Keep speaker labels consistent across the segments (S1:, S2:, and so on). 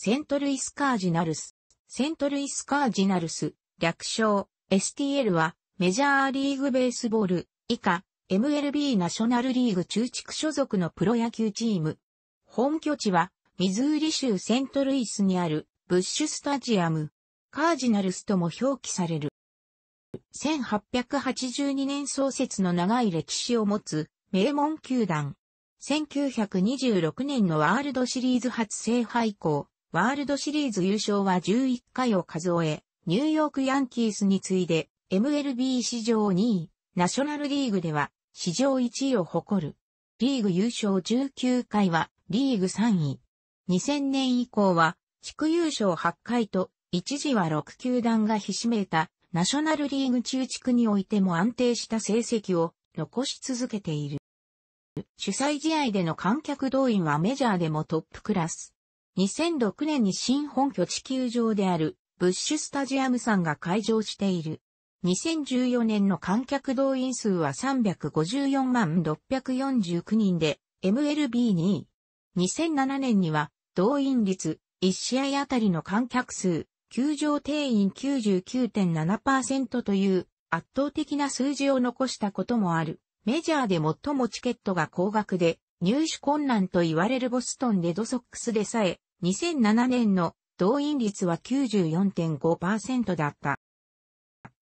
S1: セントルイスカージナルス。セントルイスカージナルス、略称、STL は、メジャーリーグベースボール、以下、MLB ナショナルリーグ中地区所属のプロ野球チーム。本拠地は、ミズーリ州セントルイスにある、ブッシュスタジアム。カージナルスとも表記される。1882年創設の長い歴史を持つ、名門球団。1926年のワールドシリーズ初制覇以降、ワールドシリーズ優勝は11回を数え、ニューヨークヤンキースに次いで MLB 史上2位、ナショナルリーグでは史上1位を誇る。リーグ優勝19回はリーグ3位。2000年以降は地区優勝8回と一時は6球団がひしめいたナショナルリーグ中地区においても安定した成績を残し続けている。主催試合での観客動員はメジャーでもトップクラス。2006年に新本拠地球場であるブッシュスタジアムさんが開場している。2014年の観客動員数は354万649人で MLB2 位。2007年には動員率1試合あたりの観客数、球場定員99.7%という圧倒的な数字を残したこともある。メジャーで最もチケットが高額で入手困難と言われるボストンレドソックスでさえ2007年の動員率は94.5%だった。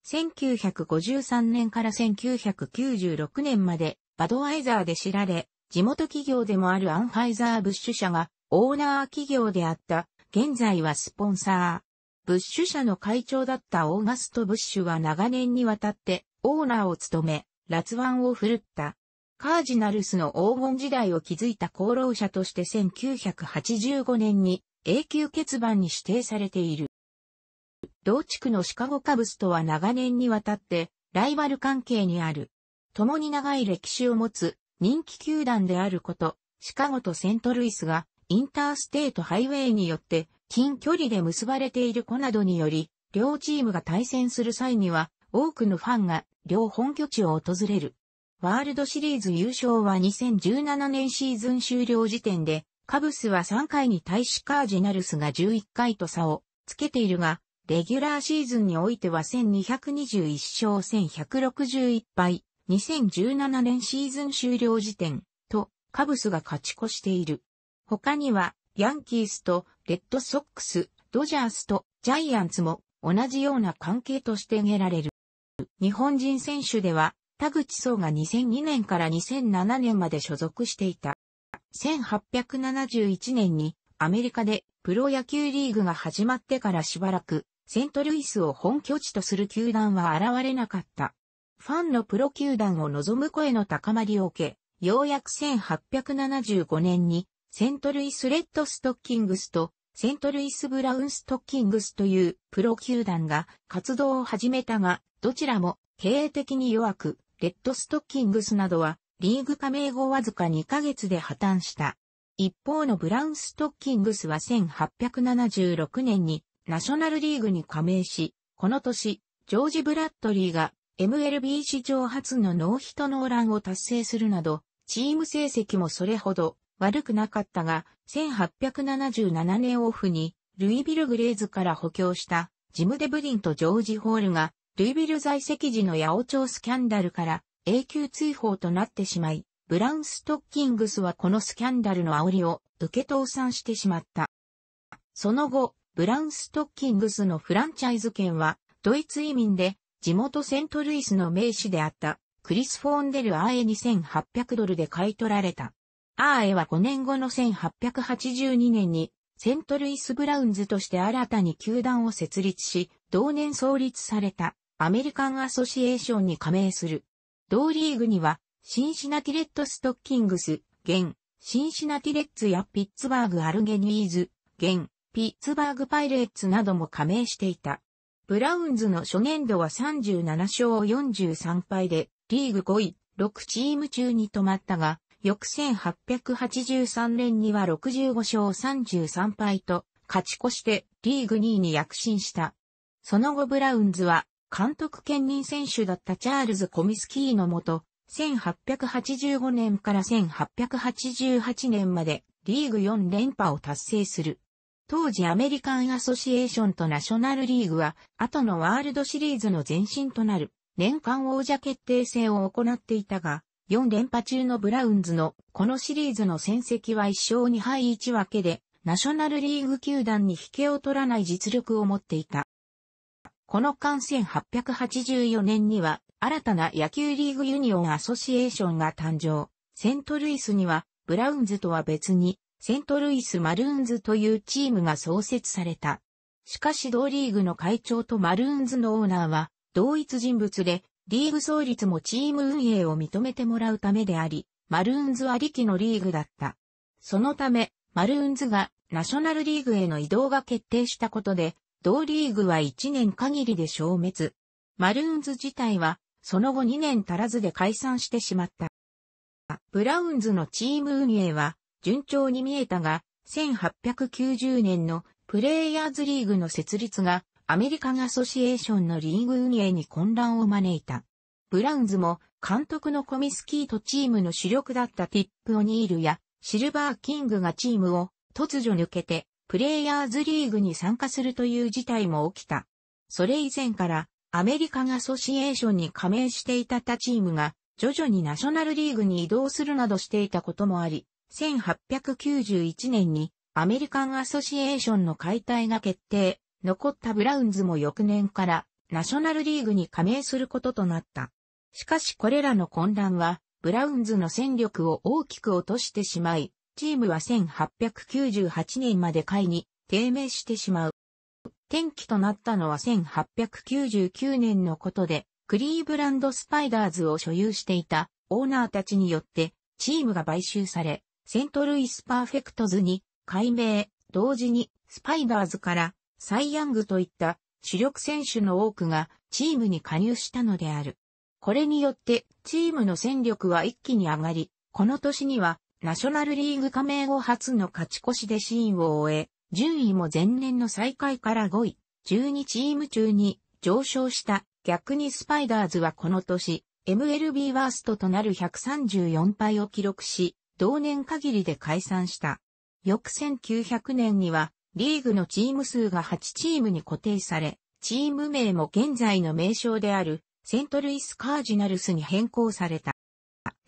S1: 1953年から1996年までバドワイザーで知られ、地元企業でもあるアンファイザー・ブッシュ社がオーナー企業であった、現在はスポンサー。ブッシュ社の会長だったオーガスト・ブッシュは長年にわたってオーナーを務め、ラツワンを振るったカージナルスの黄金時代を築いた功労者として1985年に永久欠番に指定されている。同地区のシカゴカブスとは長年にわたってライバル関係にある。共に長い歴史を持つ人気球団であること、シカゴとセントルイスがインターステートハイウェイによって近距離で結ばれている子などにより、両チームが対戦する際には多くのファンが両本拠地を訪れる。ワールドシリーズ優勝は2017年シーズン終了時点で、カブスは3回に対しカージナルスが11回と差をつけているが、レギュラーシーズンにおいては1221勝1161敗、2017年シーズン終了時点とカブスが勝ち越している。他にはヤンキースとレッドソックス、ドジャースとジャイアンツも同じような関係として挙げられる。日本人選手では田口壮が2002年から2007年まで所属していた。1871年にアメリカでプロ野球リーグが始まってからしばらくセントルイスを本拠地とする球団は現れなかった。ファンのプロ球団を望む声の高まりを受け、ようやく1875年にセントルイスレッドストッキングスとセントルイスブラウンストッキングスというプロ球団が活動を始めたが、どちらも経営的に弱く、レッドストッキングスなどは、リーグ加盟後わずか2ヶ月で破綻した。一方のブラウンストッキングスは1876年にナショナルリーグに加盟し、この年、ジョージ・ブラッドリーが MLB 史上初のノーヒットノーランを達成するなど、チーム成績もそれほど悪くなかったが、1877年オフにルイビル・グレーズから補強したジム・デブリンとジョージ・ホールがルイビル在籍時の八百長スキャンダルから永久追放となってしまい、ブラウンストッキングスはこのスキャンダルの煽りを受け倒産してしまった。その後、ブラウンストッキングスのフランチャイズ権はドイツ移民で地元セントルイスの名士であったクリス・フォーンデル・アーエ2800ドルで買い取られた。アーエは5年後の1882年にセントルイス・ブラウンズとして新たに球団を設立し、同年創立されたアメリカンアソシエーションに加盟する。同リーグには、シンシナティレッドストッキングス、現、シンシナティレッツやピッツバーグアルゲニーズ、現、ピッツバーグパイレーツなども加盟していた。ブラウンズの初年度は37勝43敗で、リーグ5位、6チーム中に止まったが、翌1883年には65勝33敗と、勝ち越してリーグ2位に躍進した。その後ブラウンズは監督兼任選手だったチャールズ・コミスキーのもと、1885年から1888年までリーグ4連覇を達成する。当時アメリカンアソシエーションとナショナルリーグは、後のワールドシリーズの前身となる年間王者決定戦を行っていたが、4連覇中のブラウンズのこのシリーズの戦績は1勝2敗1分けで、ナショナルリーグ球団に引けを取らない実力を持っていた。この間1884年には新たな野球リーグユニオンアソシエーションが誕生。セントルイスにはブラウンズとは別にセントルイスマルーンズというチームが創設された。しかし同リーグの会長とマルーンズのオーナーは同一人物でリーグ創立もチーム運営を認めてもらうためであり、マルーンズは力のリーグだった。そのため、マルーンズがナショナルリーグへの移動が決定したことで、同リーグは1年限りで消滅。マルーンズ自体は、その後2年足らずで解散してしまった。ブラウンズのチーム運営は、順調に見えたが、1890年のプレイヤーズリーグの設立が、アメリカンアソシエーションのリーグ運営に混乱を招いた。ブラウンズも監督のコミスキーとチームの主力だったティップ・オニールやシルバー・キングがチームを突如抜けてプレイヤーズリーグに参加するという事態も起きた。それ以前からアメリカンアソシエーションに加盟していた他チームが徐々にナショナルリーグに移動するなどしていたこともあり、1891年にアメリカンアソシエーションの解体が決定、残ったブラウンズも翌年からナショナルリーグに加盟することとなった。しかしこれらの混乱はブラウンズの戦力を大きく落としてしまい、チームは1898年まで下に低迷してしまう。転機となったのは1899年のことで、クリーブランドスパイダーズを所有していたオーナーたちによってチームが買収され、セントルイスパーフェクトズに改名、同時にスパイダーズからサイ・ヤングといった主力選手の多くがチームに加入したのである。これによってチームの戦力は一気に上がり、この年にはナショナルリーグ加盟後初の勝ち越しでシーンを終え、順位も前年の最下位から5位、12チーム中に上昇した。逆にスパイダーズはこの年、MLB ワーストとなる134敗を記録し、同年限りで解散した。翌1900年には、リーグのチーム数が8チームに固定され、チーム名も現在の名称である、セントルイス・カージナルスに変更された。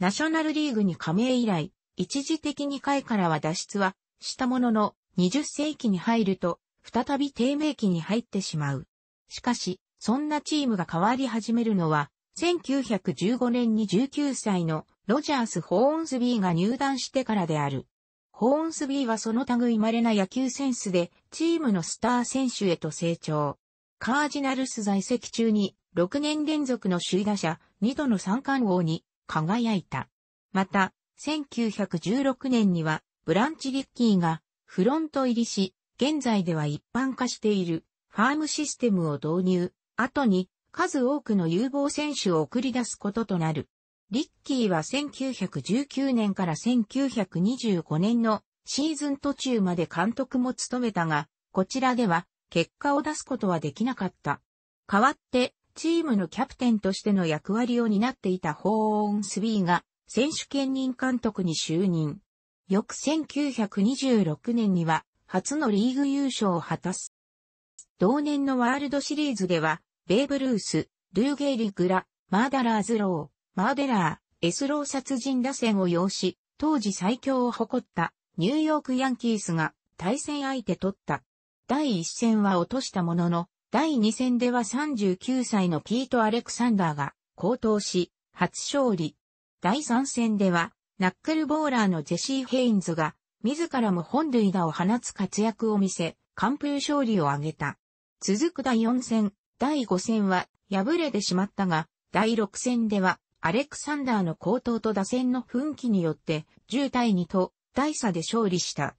S1: ナショナルリーグに加盟以来、一時的に海からは脱出はしたものの、20世紀に入ると、再び低迷期に入ってしまう。しかし、そんなチームが変わり始めるのは、1915年に19歳のロジャース・ホーンスビーが入団してからである。ホーンスビーはその類稀な野球センスで、チームのスター選手へと成長。カージナルス在籍中に、6年連続の首位打者、2度の三冠王に輝いた。また、1916年には、ブランチリッキーがフロント入りし、現在では一般化しているファームシステムを導入、後に数多くの有望選手を送り出すこととなる。リッキーは1919年から1925年のシーズン途中まで監督も務めたが、こちらでは結果を出すことはできなかった。代わって、チームのキャプテンとしての役割を担っていたホーン・スビーが選手兼任監督に就任。翌1926年には、初のリーグ優勝を果たす。同年のワールドシリーズでは、ベーブ・ルース、ルーゲイ・リ・グラ、マーダラーズ・ロー、マーデラー、エスロー殺人打線を要し、当時最強を誇ったニューヨークヤンキースが対戦相手取った。第1戦は落としたものの、第2戦では39歳のピート・アレクサンダーが高騰し、初勝利。第3戦では、ナックルボーラーのジェシー・ヘインズが、自らも本塁打を放つ活躍を見せ、完封勝利を挙げた。続く第4戦、第5戦は敗れてしまったが、第6戦では、アレクサンダーの高騰と打線の奮起によって、10対2と大差で勝利した。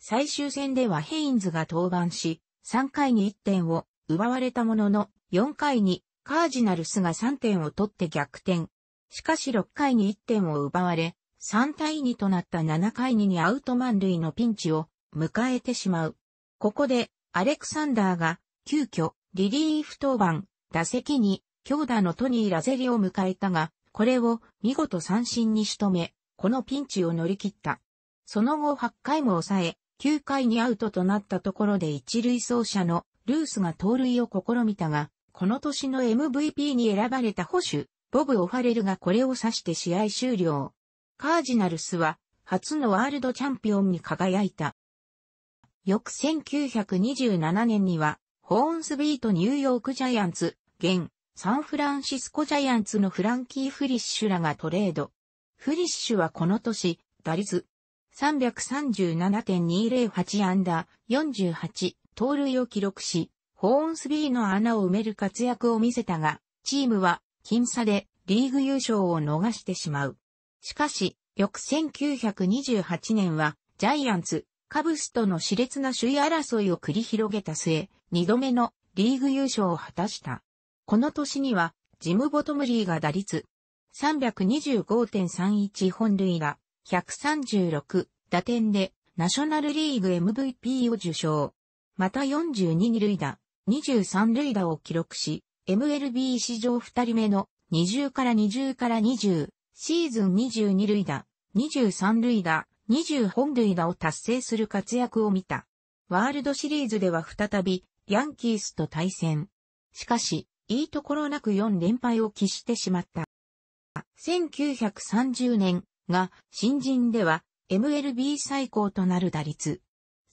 S1: 最終戦ではヘインズが登板し、3回に1点を奪われたものの、4回にカージナルスが3点を取って逆転。しかし6回に1点を奪われ、3対2となった7回にアウト満塁のピンチを迎えてしまう。ここで、アレクサンダーが、急遽、リリーフ登板、打席に、強打のトニー・ラゼリを迎えたが、これを見事三振に仕留め、このピンチを乗り切った。その後8回も抑え、9回にアウトとなったところで一塁走者のルースが盗塁を試みたが、この年の MVP に選ばれた保守、ボブ・オファレルがこれを指して試合終了。カージナルスは初のワールドチャンピオンに輝いた。翌1927年には、ホーンスビートニューヨークジャイアンツ、現、サンフランシスコジャイアンツのフランキー・フリッシュらがトレード。フリッシュはこの年、打率337.208アンダー48盗塁を記録し、ホーンスビーの穴を埋める活躍を見せたが、チームは僅差でリーグ優勝を逃してしまう。しかし、翌1928年は、ジャイアンツ、カブスとの熾烈な首位争いを繰り広げた末、二度目のリーグ優勝を果たした。この年には、ジム・ボトムリーが打率325.31本塁打、136打点で、ナショナルリーグ MVP を受賞。また42二塁打、23塁打を記録し、MLB 史上2人目の20から20から20、シーズン22塁打、23塁打、20本塁打を達成する活躍を見た。ワールドシリーズでは再び、ヤンキースと対戦。しかし、いいところなく4連敗を喫してしまった。1930年が新人では MLB 最高となる打率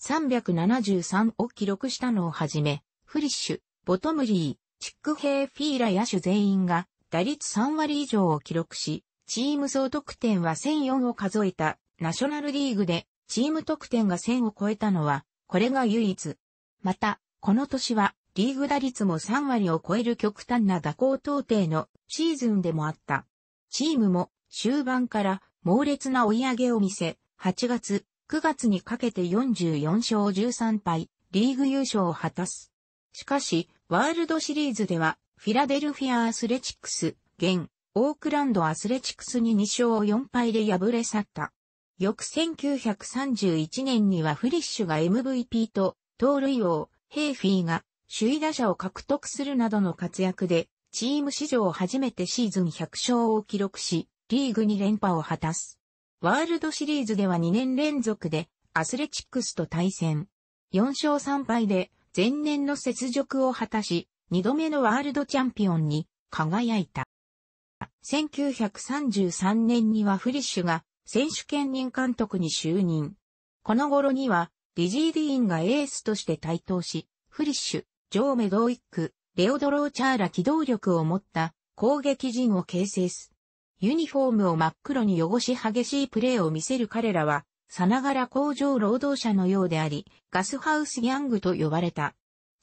S1: 373を記録したのをはじめ、フリッシュ、ボトムリー、チックヘイフィーラ野手全員が打率3割以上を記録し、チーム総得点は1004を数えたナショナルリーグでチーム得点が1000を超えたのは、これが唯一。また、この年はリーグ打率も3割を超える極端な打高到底のシーズンでもあった。チームも終盤から猛烈な追い上げを見せ、8月、9月にかけて44勝13敗、リーグ優勝を果たす。しかし、ワールドシリーズでは、フィラデルフィアアスレチックス、現、オークランドアスレチックスに2勝4敗で敗れ去った。翌1931年にはフリッシュが MVP と、盗塁王、ヘイフィーが首位打者を獲得するなどの活躍で、チーム史上初めてシーズン100勝を記録し、リーグに連覇を果たす。ワールドシリーズでは2年連続で、アスレチックスと対戦。4勝3敗で、前年の雪辱を果たし、二度目のワールドチャンピオンに輝いた。1933年にはフリッシュが選手兼任監督に就任。この頃には、リジー・ディーンがエースとして台頭し、フリッシュ、ジョー・メドウィック、レオドローチャーラ機動力を持った攻撃陣を形成す。ユニフォームを真っ黒に汚し激しいプレーを見せる彼らは、さながら工場労働者のようであり、ガスハウスギャングと呼ばれた。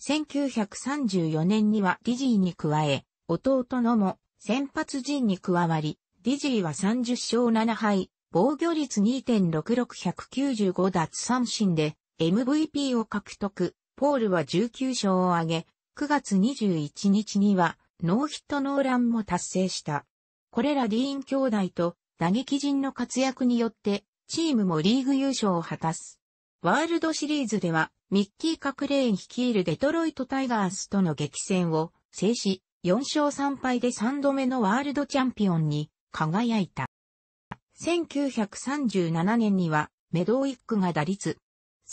S1: 1934年にはディジーに加え、弟のも先発陣に加わり、ディジーは30勝7敗、防御率2.66195奪三振で MVP を獲得。ポールは19勝を挙げ、9月21日にはノーヒットノーランも達成した。これらディーン兄弟と打撃陣の活躍によってチームもリーグ優勝を果たす。ワールドシリーズでは、ミッキー・カクレーン率いるデトロイト・タイガースとの激戦を制し、4勝3敗で3度目のワールドチャンピオンに輝いた。1937年には、メドウィックが打率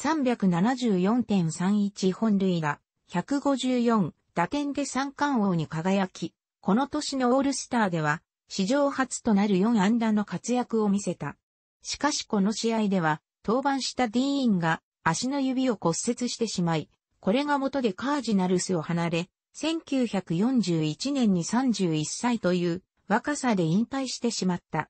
S1: 374.31本塁打、154打点で三冠王に輝き、この年のオールスターでは、史上初となる4安打の活躍を見せた。しかしこの試合では、登板したディーンが足の指を骨折してしまい、これが元でカージナルスを離れ、1941年に31歳という若さで引退してしまった。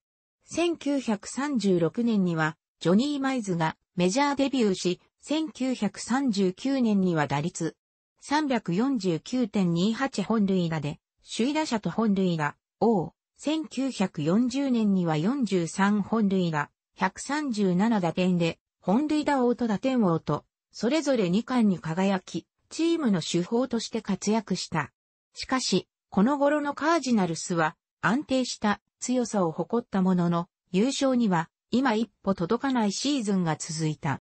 S1: 1936年にはジョニー・マイズがメジャーデビューし、1939年には打率349.28本塁打で、首位打者と本塁打、王、1940年には43本塁打、137打点で、本塁打王と打点王と、それぞれ2冠に輝き、チームの主砲として活躍した。しかし、この頃のカージナルスは、安定した強さを誇ったものの、優勝には、今一歩届かないシーズンが続いた。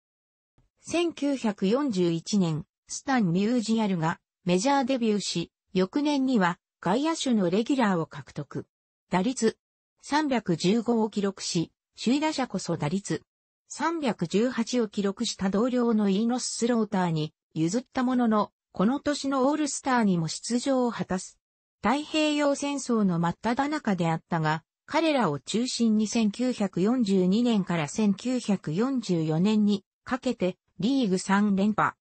S1: 1941年、スタン・ミュージアルがメジャーデビューし、翌年には外野手のレギュラーを獲得。打率315を記録し、首位打者こそ打率318を記録した同僚のイーノス・スローターに譲ったものの、この年のオールスターにも出場を果たす。太平洋戦争の真っ只中であったが、彼らを中心に1942年から1944年にかけてリーグ3連覇。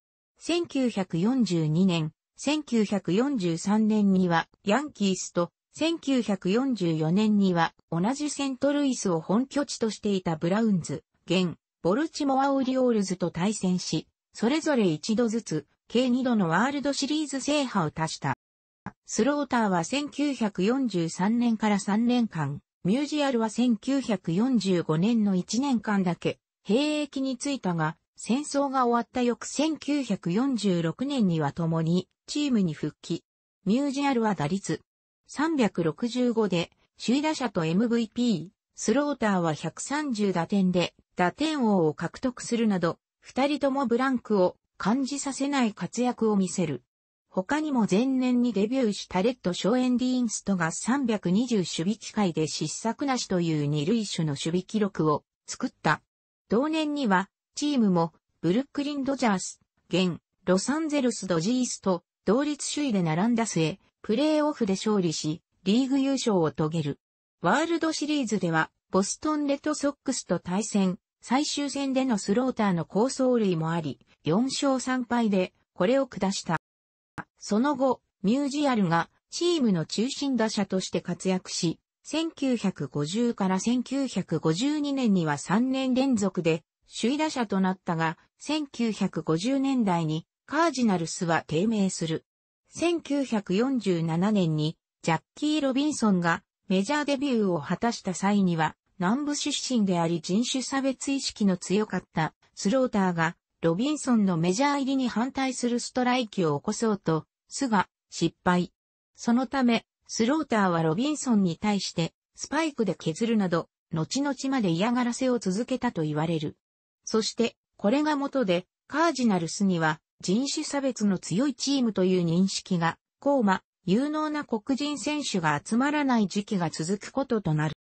S1: 1942年、1943年にはヤンキースと1944年には同じセントルイスを本拠地としていたブラウンズ、現、ボルチモア・オリオールズと対戦し、それぞれ一度ずつ、計二度のワールドシリーズ制覇を達した。スローターは1943年から3年間、ミュージアルは1945年の1年間だけ、兵役に就いたが、戦争が終わった翌1946年には共にチームに復帰。ミュージアルは打率365で、首位打者と MVP、スローターは130打点で、打点王を獲得するなど、二人ともブランクを感じさせない活躍を見せる。他にも前年にデビューしたレッド・ショーエンディーンストが320守備機会で失策なしという二類種の守備記録を作った。同年には、チームも、ブルックリン・ドジャース、現、ロサンゼルス・ドジースと、同率首位で並んだ末、プレーオフで勝利し、リーグ優勝を遂げる。ワールドシリーズでは、ボストンレッドソックスと対戦、最終戦でのスローターの構想類もあり、4勝3敗で、これを下した。その後、ミュージアルがチームの中心打者として活躍し、1950から1952年には3年連続で首位打者となったが、1950年代にカージナルスは低迷する。1947年にジャッキー・ロビンソンがメジャーデビューを果たした際には、南部出身であり人種差別意識の強かったスローターが、ロビンソンのメジャー入りに反対するストライキを起こそうと、すが、失敗。そのため、スローターはロビンソンに対して、スパイクで削るなど、後々まで嫌がらせを続けたと言われる。そして、これが元で、カージナルスには、人種差別の強いチームという認識が、コーマ、有能な黒人選手が集まらない時期が続くこととなる。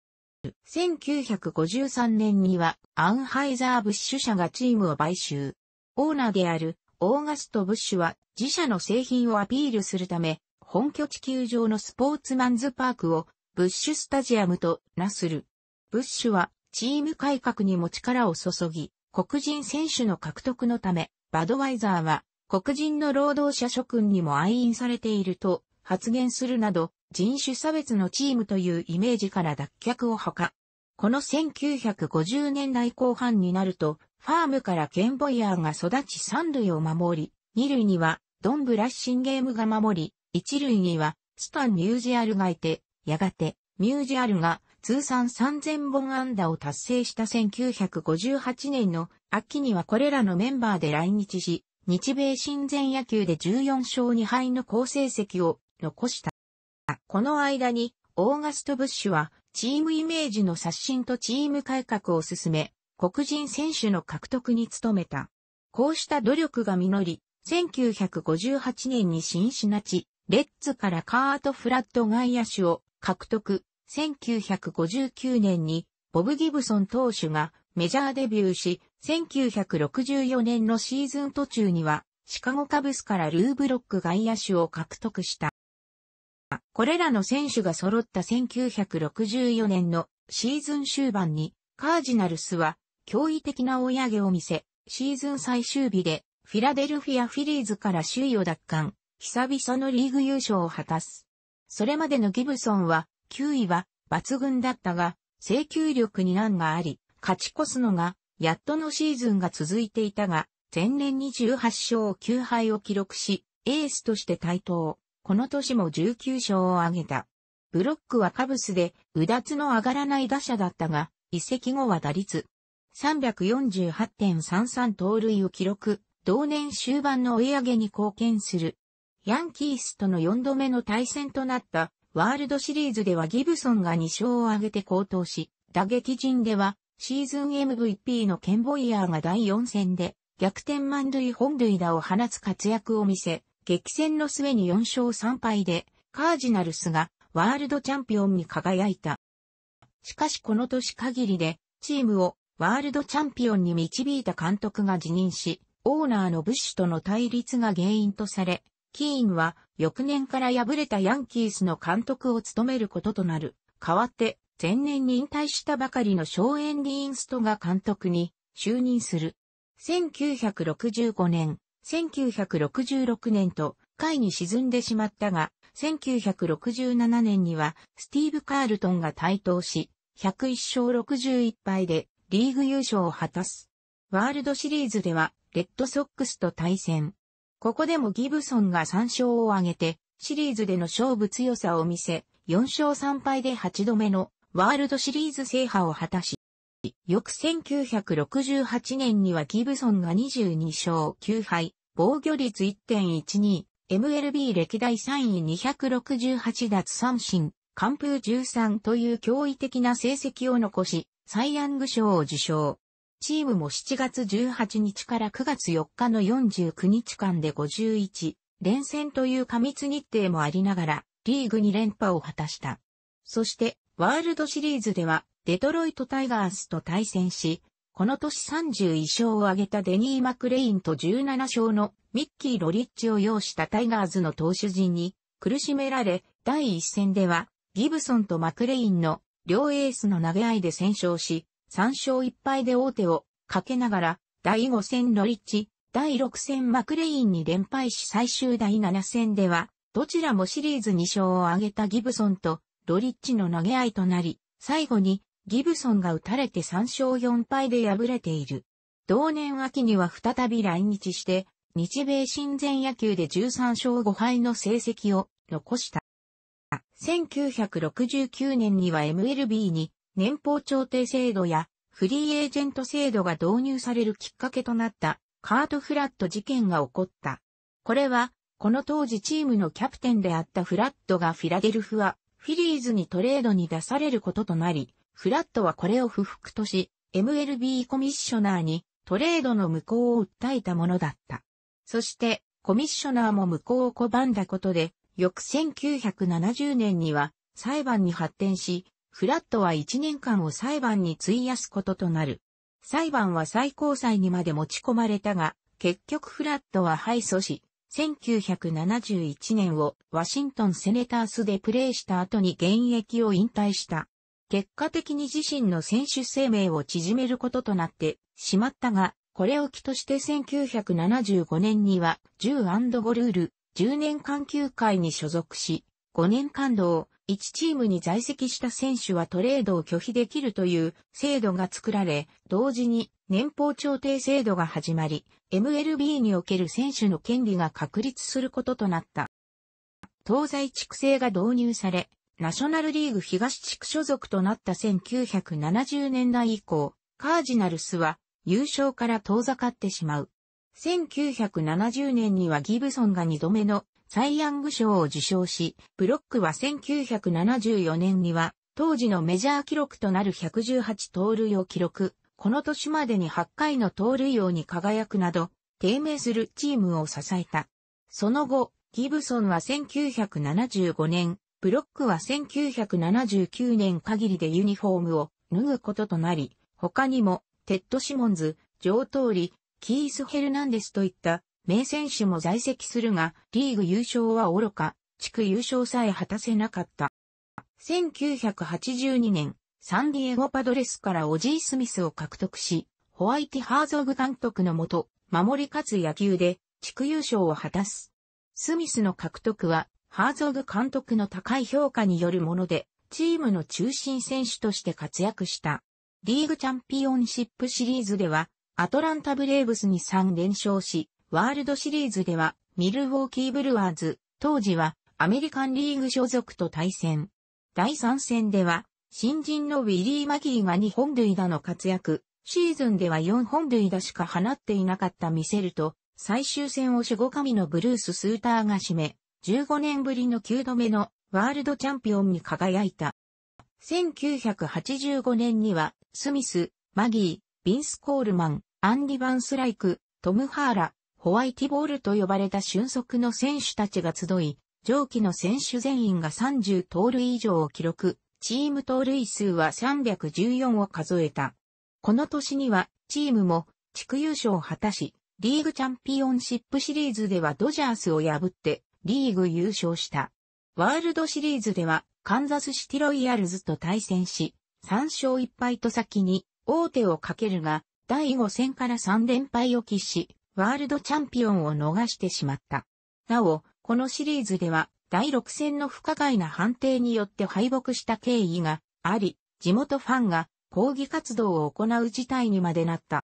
S1: 1953年には、アンハイザー・ブッシュ社がチームを買収。オーナーである、オーガスト・ブッシュは、自社の製品をアピールするため、本拠地球場のスポーツマンズパークを、ブッシュスタジアムとなする。ブッシュは、チーム改革にも力を注ぎ、黒人選手の獲得のため、バドワイザーは黒人の労働者諸君にも愛飲されていると発言するなど人種差別のチームというイメージから脱却を図。この1950年代後半になるとファームからケンボイヤーが育ち三塁を守り、二塁にはドンブラッシンゲームが守り、一塁にはスタン・ミュージアルがいて、やがてミュージアルが通算3000本安打を達成した1958年の秋にはこれらのメンバーで来日し、日米親善野球で14勝2敗の好成績を残した。この間に、オーガスト・ブッシュは、チームイメージの刷新とチーム改革を進め、黒人選手の獲得に努めた。こうした努力が実り、1958年にシンシナチ、レッツからカート・フラット外野手を獲得、1959年にボブ・ギブソン投手がメジャーデビューし、1964年のシーズン途中にはシカゴカブスからルーブロック外野手を獲得した。これらの選手が揃った1964年のシーズン終盤にカージナルスは驚異的な追い上げを見せ、シーズン最終日でフィラデルフィア・フィリーズから首位を奪還、久々のリーグ優勝を果たす。それまでのギブソンは球威は抜群だったが、制球力に難があり、勝ち越すのが、やっとのシーズンが続いていたが、前年に18勝9敗を記録し、エースとして対等。この年も19勝を挙げた。ブロックはカブスで、うだつの上がらない打者だったが、移籍後は打率348.33盗塁を記録、同年終盤の追い上げに貢献する。ヤンキースとの4度目の対戦となったワールドシリーズではギブソンが2勝を挙げて高騰し、打撃陣ではシーズン MVP のケンボイヤーが第4戦で逆転満塁本塁打を放つ活躍を見せ、激戦の末に4勝3敗でカージナルスがワールドチャンピオンに輝いた。しかしこの年限りでチームをワールドチャンピオンに導いた監督が辞任し、オーナーのブッシュとの対立が原因とされ、キーンは翌年から敗れたヤンキースの監督を務めることとなる。代わって、前年に引退したばかりのショーエン・ディーンストが監督に就任する。1965年、1966年と、下位に沈んでしまったが、1967年にはスティーブ・カールトンが台頭し、101勝61敗でリーグ優勝を果たす。ワールドシリーズではレッドソックスと対戦。ここでもギブソンが3勝を挙げて、シリーズでの勝負強さを見せ、4勝3敗で8度目のワールドシリーズ制覇を果たし、翌1968年にはギブソンが22勝9敗、防御率1.12、MLB 歴代3位268奪三振、完封13という驚異的な成績を残し、サイ・ヤング賞を受賞。チームも7月18日から9月4日の49日間で51連戦という過密日程もありながら、リーグ2連覇を果たした。そして、ワールドシリーズでは、デトロイトタイガースと対戦し、この年31勝を挙げたデニー・マクレインと17勝のミッキー・ロリッチを擁したタイガーズの投手陣に苦しめられ、第1戦ではギブソンとマクレインの両エースの投げ合いで戦勝し、3勝1敗で王手をかけながら、第5戦ロリッチ、第6戦マクレインに連敗し最終第7戦では、どちらもシリーズ2勝を挙げたギブソンとロリッチの投げ合いとなり、最後にギブソンが打たれて3勝4敗で敗れている。同年秋には再び来日して、日米親善野球で13勝5敗の成績を残した。1969年には MLB に年俸調停制度やフリーエージェント制度が導入されるきっかけとなったカート・フラット事件が起こった。これは、この当時チームのキャプテンであったフラットがフィラデルフア、フィリーズにトレードに出されることとなり、フラットはこれを不服とし、MLB コミッショナーにトレードの無効を訴えたものだった。そして、コミッショナーも無効を拒んだことで、翌1970年には裁判に発展し、フラットは1年間を裁判に費やすこととなる。裁判は最高裁にまで持ち込まれたが、結局フラットは敗訴し、1971年をワシントンセネタースでプレーした後に現役を引退した。結果的に自身の選手生命を縮めることとなってしまったが、これを機として1975年には 10&5 ルール10年間球界に所属し、5年間同1チームに在籍した選手はトレードを拒否できるという制度が作られ、同時に年俸調停制度が始まり、MLB における選手の権利が確立することとなった。東西地区制が導入され、ナショナルリーグ東地区所属となった1970年代以降、カージナルスは優勝から遠ざかってしまう。1970年にはギブソンが2度目のサイ・ヤング賞を受賞し、ブロックは1974年には、当時のメジャー記録となる118盗塁を記録。この年までに8回の盗塁王に輝くなど、低迷するチームを支えた。その後、ギブソンは1975年、ブロックは1979年限りでユニフォームを脱ぐこととなり、他にも、テッド・シモンズ、ジョー・トーリ、キース・ヘルナンデスといった名選手も在籍するが、リーグ優勝は愚か、地区優勝さえ果たせなかった。1982年、サンディエゴパドレスからオジー・スミスを獲得し、ホワイティ・ハーゾグ監督のもと、守り勝つ野球で地区優勝を果たす。スミスの獲得は、ハーゾグ監督の高い評価によるもので、チームの中心選手として活躍した。リーグチャンピオンシップシリーズでは、アトランタブレーブスに3連勝し、ワールドシリーズでは、ミルウォーキーブルワーズ、当時はアメリカンリーグ所属と対戦。第3戦では、新人のウィリー・マギーが2本塁打の活躍、シーズンでは4本塁打しか放っていなかったミセルと、最終戦を守護神のブルース・スーターが締め、15年ぶりの9度目のワールドチャンピオンに輝いた。1985年には、スミス、マギー、ビンス・コールマン、アンディ・バンスライク、トム・ハーラ、ホワイティボールと呼ばれた俊足の選手たちが集い、上記の選手全員が30盗塁以上を記録、チーム盗塁数は314を数えた。この年には、チームも地区優勝を果たし、リーグチャンピオンシップシリーズではドジャースを破ってリーグ優勝した。ワールドシリーズではカンザスシティロイヤルズと対戦し、3勝1敗と先に王手をかけるが、第5戦から3連敗を喫し、ワールドチャンピオンを逃してしまった。なお、このシリーズでは、第6戦の不可解な判定によって敗北した経緯があり、地元ファンが抗議活動を行う事態にまでなった。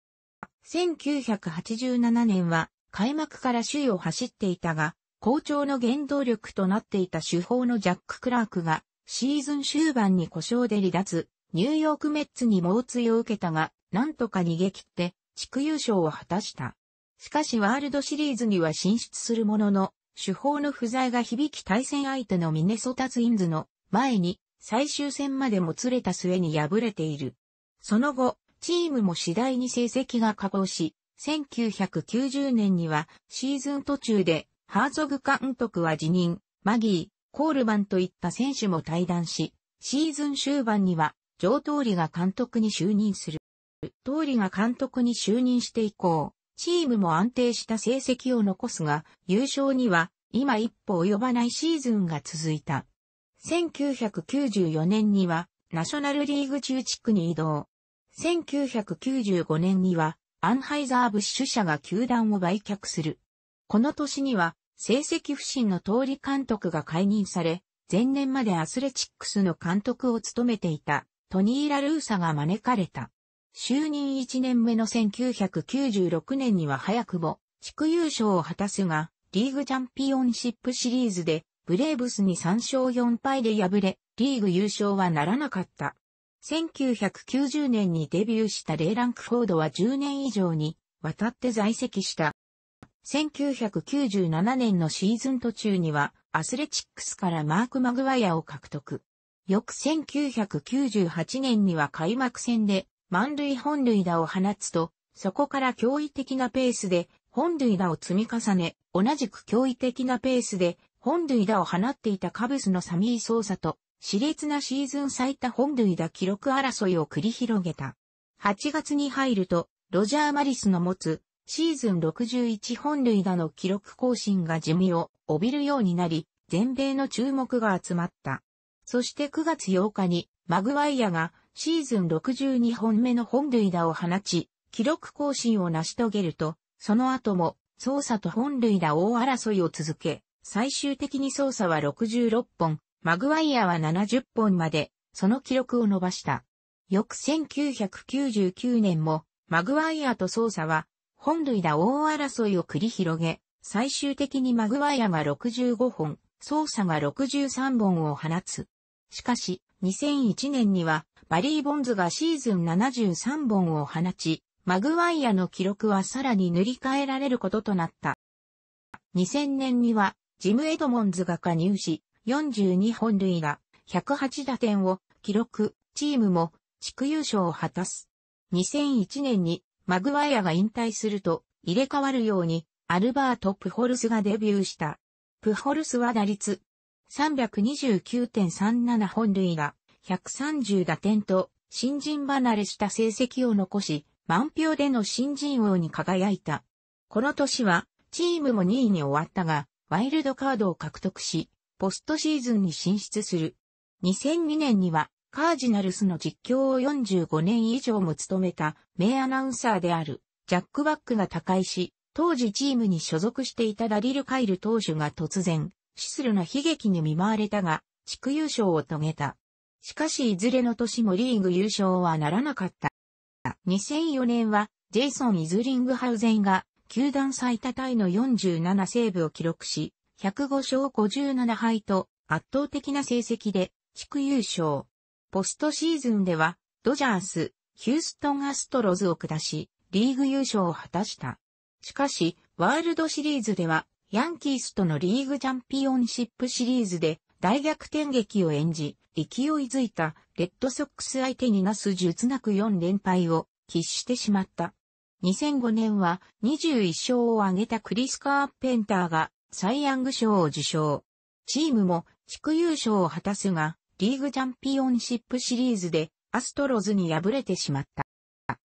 S1: 1987年は開幕から首位を走っていたが、好調の原動力となっていた主砲のジャック・クラークがシーズン終盤に故障で離脱、ニューヨークメッツに猛追を受けたが、なんとか逃げ切って地区優勝を果たした。しかしワールドシリーズには進出するものの、主砲の不在が響き対戦相手のミネソタツインズの前に最終戦までもつれた末に敗れている。その後、チームも次第に成績が下降し、1990年にはシーズン途中でハーゾグ監督は辞任、マギー、コールマンといった選手も退団し、シーズン終盤には上通りが監督に就任する。通りが監督に就任して以降、チームも安定した成績を残すが、優勝には今一歩及ばないシーズンが続いた。1994年にはナショナルリーグ中地区に移動。1995年にはアンハイザー・ブッシュ社が球団を売却する。この年には成績不振の通り監督が解任され、前年までアスレチックスの監督を務めていたトニー・ラルーサが招かれた。就任1年目の1996年には早くも地区優勝を果たすが、リーグチャンピオンシップシリーズでブレーブスに3勝4敗で敗れ、リーグ優勝はならなかった。1990年にデビューしたレイランクフォードは10年以上に渡って在籍した。1997年のシーズン途中にはアスレチックスからマーク・マグワイアを獲得。翌1998年には開幕戦で満塁本塁打を放つと、そこから驚異的なペースで本塁打を積み重ね、同じく驚異的なペースで本塁打を放っていたカブスのサミー・ソーサと、熾烈なシーズン最多本塁打記録争いを繰り広げた。8月に入ると、ロジャー・マリスの持つシーズン61本塁打の記録更新が地味を帯びるようになり、全米の注目が集まった。そして9月8日にマグワイアがシーズン62本目の本塁打を放ち、記録更新を成し遂げると、その後も、操作と本塁打大争いを続け、最終的に操作は66本、マグワイアは70本まで、その記録を伸ばした。翌1999年も、マグワイアと操作は、本塁打大争いを繰り広げ、最終的にマグワイアが65本、操作が63本を放つ。しかし、2001年には、バリー・ボンズがシーズン73本を放ち、マグワイアの記録はさらに塗り替えられることとなった。2000年には、ジム・エドモンズが加入し、42本塁打、108打点を記録、チームも地区優勝を果たす。2001年にマグワイアが引退すると入れ替わるようにアルバート・プホルスがデビューした。プホルスは打率329.37本塁打、130打点と、新人離れした成績を残し、満票での新人王に輝いた。この年は、チームも2位に終わったが、ワイルドカードを獲得し、ポストシーズンに進出する。2002年には、カージナルスの実況を45年以上も務めた名アナウンサーであるジャック・バックが他界し、当時チームに所属していたダリル・カイル投手が突然、シスルな悲劇に見舞われたが、地区優勝を遂げた。しかしいずれの年もリーグ優勝はならなかった。2004年は、ジェイソン・イズリングハウゼンが、球団最多タイの47セーブを記録し、105勝57敗と、圧倒的な成績で、地区優勝。ポストシーズンでは、ドジャース、ヒューストン・アストロズを下し、リーグ優勝を果たした。しかし、ワールドシリーズでは、ヤンキースとのリーグチャンピオンシップシリーズで、大逆転劇を演じ、勢いづいたレッドソックス相手になす術なく4連敗を喫してしまった。2005年は21勝を挙げたクリス・カーペンターがサイ・ヤング賞を受賞。チームも地区優勝を果たすが、リーグチャンピオンシップシリーズでアストロズに敗れてしまった。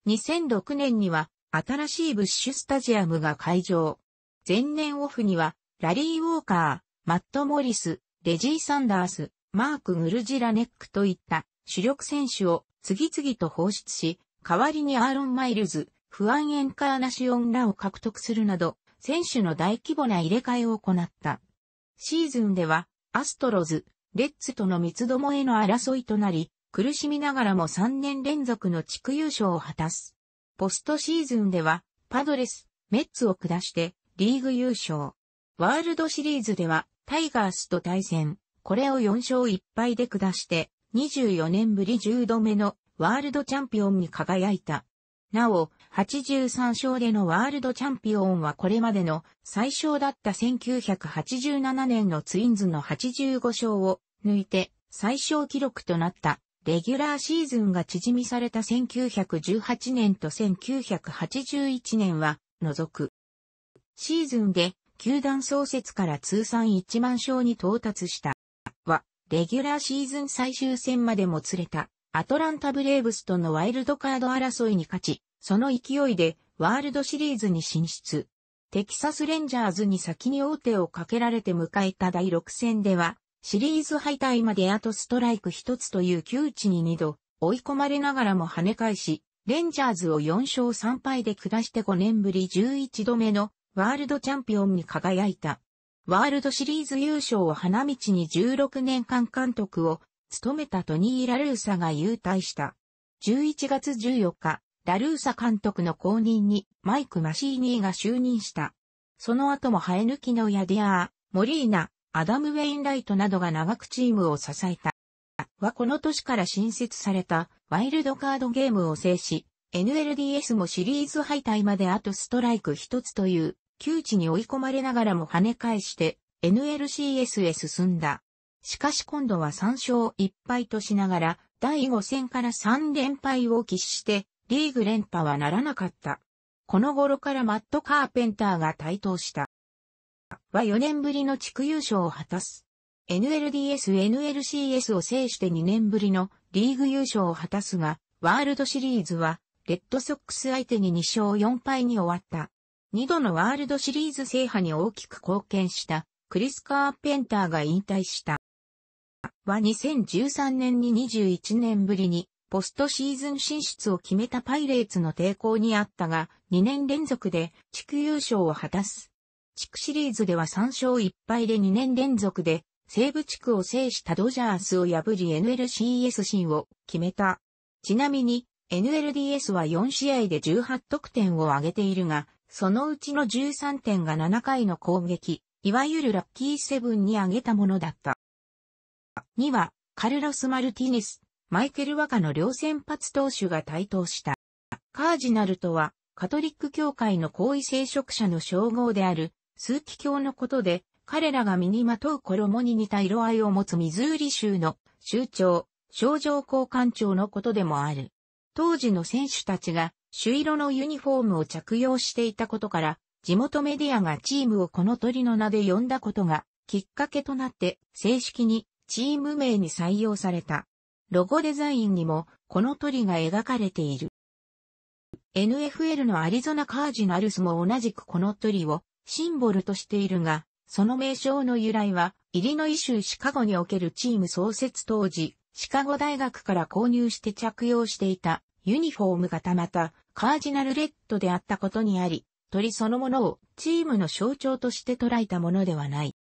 S1: 2006年には新しいブッシュスタジアムが開場。前年オフにはラリー・ウォーカー、マット・モリス、レジー・サンダース、マーク・グルジラネックといった主力選手を次々と放出し、代わりにアーロン・マイルズ、フアン・エンカーナシオンらを獲得するなど、選手の大規模な入れ替えを行った。シーズンでは、アストロズ、レッツとの三つどもへの争いとなり、苦しみながらも3年連続の地区優勝を果たす。ポストシーズンでは、パドレス、メッツを下して、リーグ優勝。ワールドシリーズでは、タイガースと対戦、これを4勝1敗で下して、24年ぶり10度目のワールドチャンピオンに輝いた。なお、83勝でのワールドチャンピオンはこれまでの最小だった1987年のツインズの85勝を抜いて最小記録となった。レギュラーシーズンが縮みされた1918年と1981年は除く。シーズンで球団創設から通算1万勝に到達した。は、レギュラーシーズン最終戦までもつれた、アトランタブレーブスとのワイルドカード争いに勝ち、その勢いでワールドシリーズに進出。テキサスレンジャーズに先に王手をかけられて迎えた第6戦では、シリーズ敗退まであとストライク一つという窮地に2度、追い込まれながらも跳ね返し、レンジャーズを4勝3敗で下して5年ぶり11度目のワールドチャンピオンに輝いた。ワールドシリーズ優勝を花道に16年間監督を務めたトニー・ラルーサが優退した。11月14日、ラルーサ監督の後任にマイク・マシーニーが就任した。その後も生え抜きのヤディアー、モリーナ、アダム・ウェインライトなどが長くチームを支えた。はこの年から新設されたワイルドカードゲームを制し、NLDS もシリーズ敗退まであとストライク一つという窮地に追い込まれながらも跳ね返して NLCS へ進んだ。しかし今度は3勝1敗としながら第5戦から3連敗を喫してリーグ連覇はならなかった。この頃からマット・カーペンターが台頭した。は4年ぶりの地区優勝を果たす。NLDS、NLCS を制して2年ぶりのリーグ優勝を果たすが、ワールドシリーズはレッドソックス相手に2勝4敗に終わった。2度のワールドシリーズ制覇に大きく貢献したクリス・カーペンターが引退した。は2013年に21年ぶりにポストシーズン進出を決めたパイレーツの抵抗にあったが、2年連続で地区優勝を果たす。地区シリーズでは3勝1敗で2年連続で西部地区を制したドジャースを破り NLCS 進を決めた。ちなみに NLDS は4試合で18得点を挙げているが、そのうちの13点が7回の攻撃、いわゆるラッキーセブンに挙げたものだった。2は、カルロス・マルティネス、マイケル・ワカの両先発投手が台頭した。カージナルとは、カトリック教会の高位聖職者の称号である、数奇教のことで、彼らが身にまとう衣に似た色合いを持つミズーリ州の州長、省庁交換長のことでもある。当時の選手たちが朱色のユニフォームを着用していたことから、地元メディアがチームをこの鳥の名で呼んだことがきっかけとなって正式にチーム名に採用された。ロゴデザインにもこの鳥が描かれている。NFL のアリゾナカージナルスも同じくこの鳥をシンボルとしているが、その名称の由来は、イリノイ州シカゴにおけるチーム創設当時、シカゴ大学から購入して着用していたユニフォームがたまたカージナルレッドであったことにあり、鳥そのものをチームの象徴として捉えたものではない。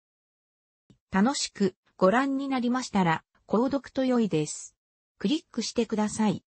S1: 楽しくご覧になりましたら、購読と良いです。クリックしてください。